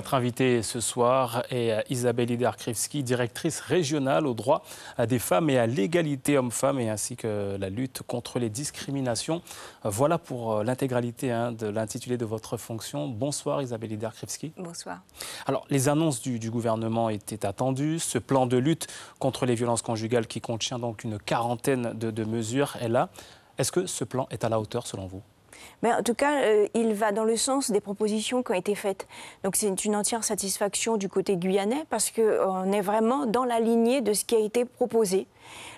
Notre invitée ce soir est euh, Isabelle Idarkrivski, directrice régionale au droit euh, des femmes et à l'égalité hommes-femmes et ainsi que la lutte contre les discriminations. Euh, voilà pour l'intégralité hein, de l'intitulé de votre fonction. Bonsoir Isabelle Idarkrivski. Bonsoir. Alors les annonces du, gouvernement étaient attendues. Ce plan de lutte contre les violences conjugales qui contient donc une quarantaine de mesures est là. Est-ce que ce plan est à la hauteur selon vous mais en tout cas, euh, il va dans le sens des propositions qui ont été faites. Donc c'est une entière satisfaction du côté guyanais parce qu'on euh, est vraiment dans la lignée de ce qui a été proposé.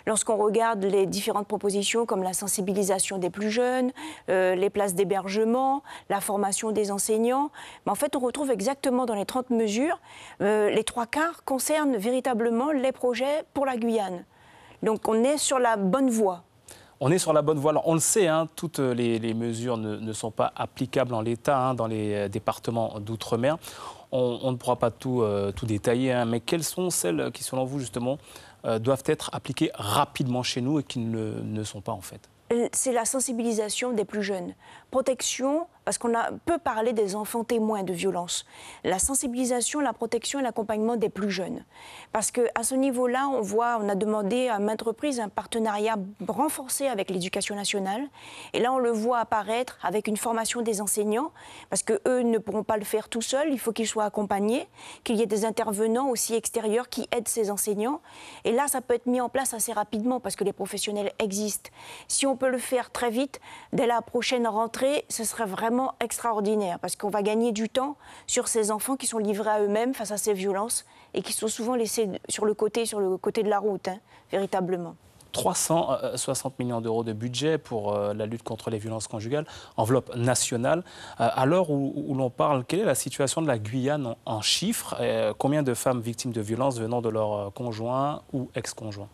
Lorsqu'on regarde les différentes propositions comme la sensibilisation des plus jeunes, euh, les places d'hébergement, la formation des enseignants, en fait on retrouve exactement dans les 30 mesures, les trois quarts concernent véritablement les projets pour la Guyane. Donc on est sur la bonne voie. On est sur la bonne voie. on le sait, hein, toutes les, mesures ne, sont pas applicables en l'État, hein, dans les euh, départements d'outre-mer. On, ne pourra pas tout, euh, tout détailler, hein, mais quelles sont celles qui, selon vous, justement, euh, doivent être appliquées rapidement chez nous et qui ne, ne sont pas en fait C'est la sensibilisation des plus jeunes. Protection parce qu'on a peu parlé des enfants témoins de violence. La sensibilisation, la protection et l'accompagnement des plus jeunes. Parce qu'à ce niveau-là, on voit, on a demandé à maintes reprises un partenariat renforcé avec l'éducation nationale. Et là, on le voit apparaître avec une formation des enseignants, parce qu'eux ne pourront pas le faire tout seuls, il faut qu'ils soient accompagnés, qu'il y ait des intervenants aussi extérieurs qui aident ces enseignants. Et là, ça peut être mis en place assez rapidement, parce que les professionnels existent. Si on peut le faire très vite, dès la prochaine rentrée, ce serait vraiment extraordinaire parce qu'on va gagner du temps sur ces enfants qui sont livrés à eux-mêmes face à ces violences et qui sont souvent laissés sur le côté, sur le côté de la route, hein, véritablement. 360 millions d'euros de budget pour euh, la lutte contre les violences conjugales, enveloppe nationale. Euh, à l'heure où, l'on parle, quelle est la situation de la Guyane en, chiffres euh, Combien de femmes victimes de violences venant de leur conjoint ou ex-conjoint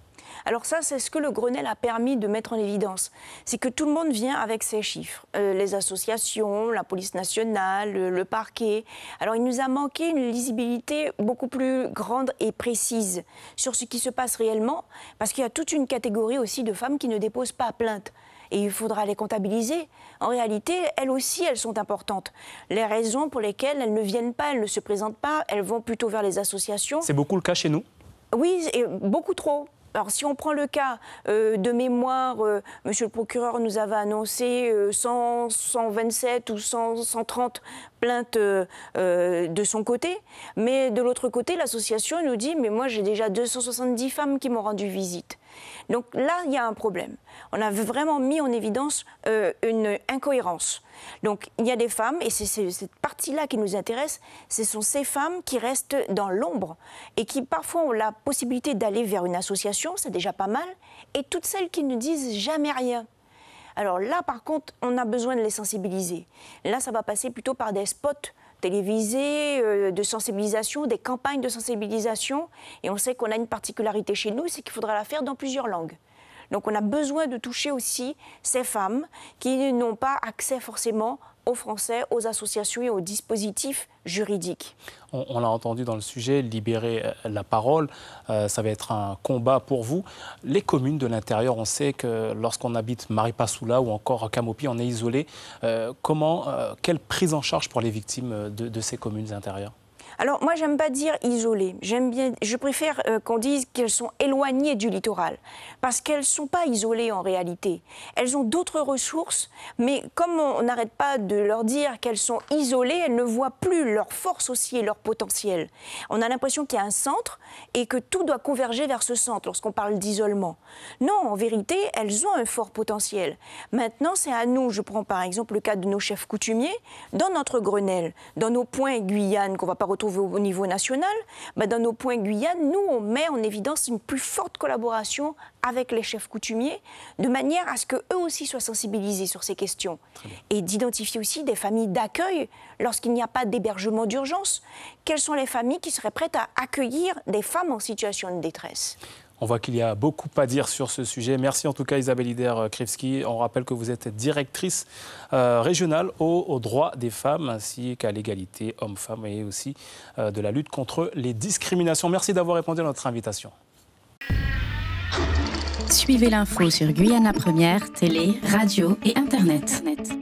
alors ça, c'est ce que le Grenelle a permis de mettre en évidence. C'est que tout le monde vient avec ses chiffres. Euh, les associations, la police nationale, le, parquet. Alors il nous a manqué une lisibilité beaucoup plus grande et précise sur ce qui se passe réellement, parce qu'il y a toute une catégorie aussi de femmes qui ne déposent pas plainte et il faudra les comptabiliser. En réalité, elles aussi, elles sont importantes. Les raisons pour lesquelles elles ne viennent pas, elles ne se présentent pas, elles vont plutôt vers les associations. C'est beaucoup le cas chez nous Oui, beaucoup trop alors, si on prend le cas euh, de mémoire, euh, Monsieur le procureur nous avait annoncé 127 euh, ou 130 plaintes de son côté, mais de l'autre côté, l'association nous dit mais moi j'ai déjà 270 femmes qui m'ont rendu visite. Donc là, il y a un problème. On a vraiment mis en évidence euh, une incohérence. Donc il y a des femmes, et c'est cette partie-là qui nous intéresse, ce sont ces femmes qui restent dans l'ombre et qui parfois ont la possibilité d'aller vers une association, c'est déjà pas mal, et toutes celles qui ne disent jamais rien. Alors là, par contre, on a besoin de les sensibiliser. Là, ça va passer plutôt par des spots télévisées, euh, de sensibilisation, des campagnes de sensibilisation. Et on sait qu'on a une particularité chez nous, c'est qu'il faudra la faire dans plusieurs langues. Donc on a besoin de toucher aussi ces femmes qui n'ont pas accès forcément aux Français, aux associations et aux dispositifs juridiques. On, l'a entendu dans le sujet, libérer euh, la parole, euh, ça va être un combat pour vous. Les communes de l'intérieur, on sait que lorsqu'on habite Maripasoula ou encore Camopi, on est isolé. Euh, comment, quelle prise en charge pour les victimes de ces communes intérieures alors moi, j'aime pas dire isolées. J'aime bien, je préfère euh, qu'on dise qu'elles sont éloignées du littoral, parce qu'elles sont pas isolées en réalité. Elles ont d'autres ressources, mais comme on n'arrête pas de leur dire qu'elles sont isolées, elles ne voient plus leur force aussi et leur potentiel. On a l'impression qu'il y a un centre et que tout doit converger vers ce centre lorsqu'on parle d'isolement. Non, en vérité, elles ont un fort potentiel. Maintenant, c'est à nous, je prends par exemple le cas de nos chefs coutumiers, dans notre Grenelle, dans nos points Guyane qu'on va pas retrouver au niveau national, bah, dans nos points Guyane, nous, on met en évidence une plus forte collaboration avec les chefs coutumiers, de manière à ce qu'eux aussi soient sensibilisés sur ces questions. Et d'identifier aussi des familles d'accueil lorsqu'il n'y a pas d'hébergement d'urgence. Quelles sont les familles qui seraient prêtes à accueillir des femmes en situation de détresse on voit qu'il y a beaucoup à dire sur ce sujet. Merci en tout cas Isabelle Ider-Krivski. Euh, On rappelle que vous êtes directrice euh, régionale aux droits des femmes ainsi qu'à l'égalité hommes-femmes et aussi euh, de la lutte contre les discriminations. Merci d'avoir répondu à notre invitation. Suivez l'info sur Guyana Première, télé, radio et Internet. Internet.